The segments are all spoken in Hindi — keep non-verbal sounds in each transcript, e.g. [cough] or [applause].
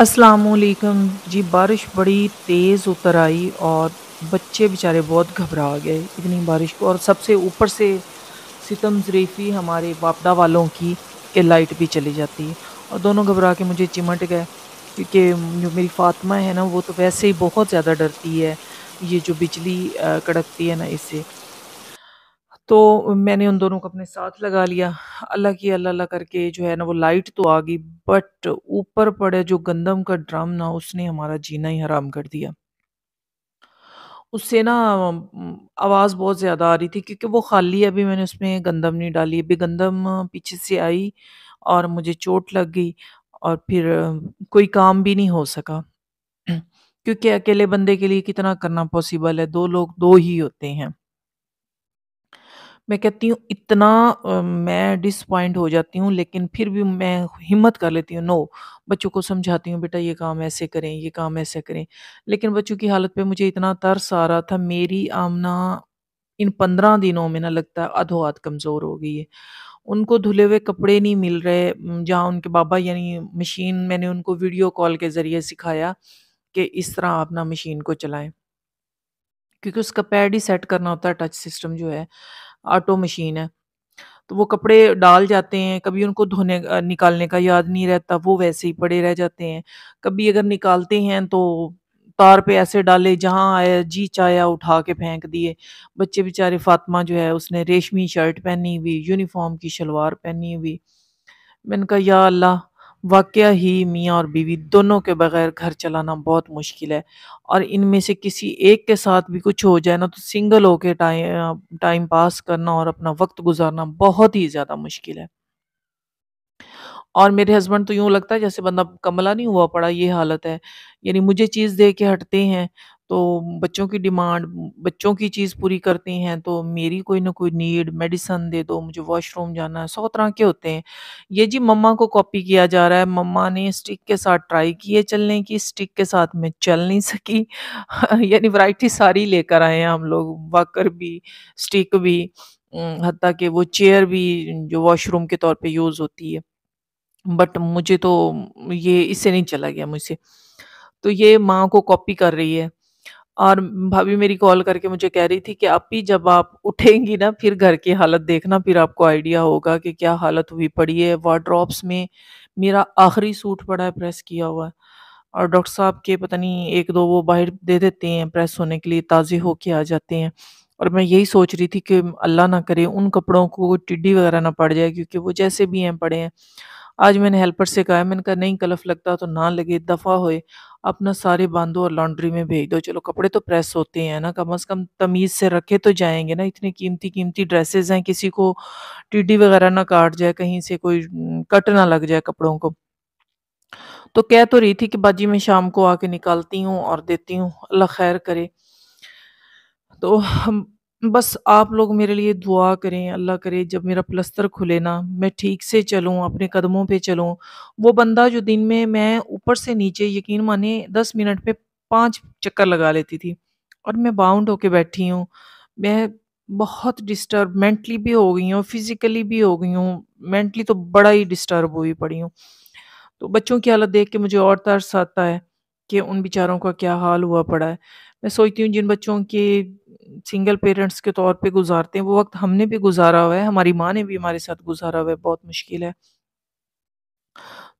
असलकम जी बारिश बड़ी तेज़ उतर आई और बच्चे बेचारे बहुत घबरा गए इतनी बारिश को और सबसे ऊपर से सितम ज़रीफ़ी हमारे वापदा वालों की कि लाइट भी चली जाती है और दोनों घबरा के मुझे चिमट गए क्योंकि जो मेरी फातिमा है ना वो तो वैसे ही बहुत ज़्यादा डरती है ये जो बिजली कड़कती है ना इससे तो मैंने उन दोनों को अपने साथ लगा लिया, अल्लाह की अल्लाह अल्लाह करके जो है ना वो लाइट तो आ गई बट ऊपर पड़े जो गंदम का ड्रम ना उसने हमारा जीना ही हराम कर दिया। उससे ना आवाज़ बहुत ज़्यादा आ रही थी क्योंकि वो खाली है अभी मैंने उसमें गंदम नहीं डाली, अभी गंदम पीछे से आई और मुझे चोट लग गई और फिर कोई काम भी नहीं हो सका। [clears throat] क्योंकि अकेले बंदे के लिए कितना करना पॉसिबल है, दो लोग दो ही होते हैं। मैं कहती हूँ इतना मैं डिसपॉइंट हो जाती हूँ लेकिन फिर भी मैं हिम्मत कर लेती हूँ नो बच्चों को समझाती हूँ बेटा ये काम ऐसे करें ये काम ऐसे करें लेकिन बच्चों की हालत पे मुझे इतना तरस आ रहा था मेरी आमना इन पंद्रह दिनों में ना लगता है आध कमज़ोर हो गई है। उनको धुले हुए कपड़े नहीं मिल रहे जहाँ उनके बाबा यानी मशीन मैंने उनको वीडियो कॉल के ज़रिए सिखाया कि इस तरह आप मशीन को चलाएँ। क्योंकि उसका पैड ही सेट करना होता है टच सिस्टम जो है ऑटो मशीन है तो वो कपड़े डाल जाते हैं कभी उनको धोने निकालने का याद नहीं रहता वो वैसे ही पड़े रह जाते हैं कभी अगर निकालते हैं तो तार पे ऐसे डाले जहाँ आया जी चाया उठा के फेंक दिए बच्चे बेचारे फातिमा जो है उसने रेशमी शर्ट पहनी हुई यूनिफॉर्म की शलवार पहनी हुई मैंने कहा या अल्लाह वाक़या ही मियाँ और बीवी दोनों के बगैर घर चलाना बहुत मुश्किल है और इनमें से किसी एक के साथ भी कुछ हो जाए ना तो सिंगल होके टाइम टाइम पास करना और अपना वक्त गुजारना बहुत ही ज़्यादा मुश्किल है और मेरे हस्बैंड तो यूं लगता है जैसे बंदा कमला नहीं हुआ पड़ा ये हालत है यानी मुझे चीज़ दे के हटते हैं तो बच्चों की डिमांड बच्चों की चीज़ पूरी करती हैं तो मेरी कोई ना कोई नीड मेडिसन दे दो मुझे वॉशरूम जाना है सौ तरह के होते हैं ये जी मम्मा को कॉपी किया जा रहा है मम्मा ने स्टिक के साथ ट्राई किए चलने की स्टिक के साथ में चल नहीं सकी [laughs] यानी वैरायटी सारी लेकर आए हैं हम लोग वाकर भी स्टिक भी हती कि वो चेयर भी जो वॉशरूम के तौर पर यूज़ होती है बट मुझे तो ये इससे नहीं चला गया मुझसे तो ये माँ को कॉपी कर रही है और भाभी मेरी कॉल करके मुझे कह रही थी कि भी जब आप उठेंगी ना फिर घर की हालत देखना फिर आपको आइडिया होगा कि क्या हालत हुई पड़ी है वार्डरोब्स में मेरा आखिरी सूट पड़ा है प्रेस किया हुआ है और डॉक्टर साहब के पता नहीं एक दो वो बाहर दे देते हैं प्रेस होने के लिए ताज़े होके आ जाते हैं और मैं यही सोच रही थी कि अल्लाह ना करे उन कपड़ों को टिड्डी वगैरह ना पड़ जाए क्योंकि वो जैसे भी हैं पड़े हैं आज मैंने हेल्पर से कहा मैंने कहा नहीं कलफ लगता तो ना लगे दफ़ा होए अपना सारे बांधो और लॉन्ड्री में भेज दो चलो कपड़े तो प्रेस होते हैं ना कम से कम तमीज़ से रखे तो जाएंगे ना इतने कीमती कीमती ड्रेसेस हैं किसी को टिड्डी वगैरह ना काट जाए कहीं से कोई कट ना लग जाए कपड़ों को तो कह तो रही थी कि बाजी मैं शाम को आके निकालती हूँ और देती हूँ अल्लाह खैर करे तो हम बस आप लोग मेरे लिए दुआ करें अल्लाह करे जब मेरा प्लस्तर खुले ना मैं ठीक से चलूँ अपने कदमों पे चलूँ वो बंदा जो दिन में मैं ऊपर से नीचे यकीन माने दस मिनट में पांच चक्कर लगा लेती थी और मैं बाउंड होके बैठी हूँ मैं बहुत डिस्टर्ब मेंटली भी हो गई हूँ फिजिकली भी हो गई हूँ मेंटली तो बड़ा ही डिस्टर्ब हुई पड़ी हूँ तो बच्चों की हालत देख के मुझे और तरस आता है कि उन बेचारों का क्या हाल हुआ पड़ा है मैं सोचती हूँ जिन बच्चों के सिंगल पेरेंट्स के तौर पे गुजारते हैं वो वक्त हमने भी गुजारा हुआ है हमारी माँ ने भी हमारे साथ गुजारा हुआ है बहुत मुश्किल है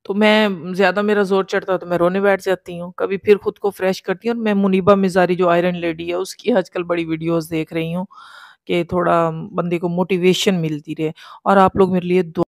तो मैं ज़्यादा मेरा जोर चढ़ता तो मैं रोने बैठ जाती हूँ कभी फिर खुद को फ्रेश करती हूँ और मैं मुनीबा मिजारी जो आयरन लेडी है उसकी आजकल बड़ी वीडियोज देख रही हूँ कि थोड़ा बंदे को मोटिवेशन मिलती रहे और आप लोग मेरे लिए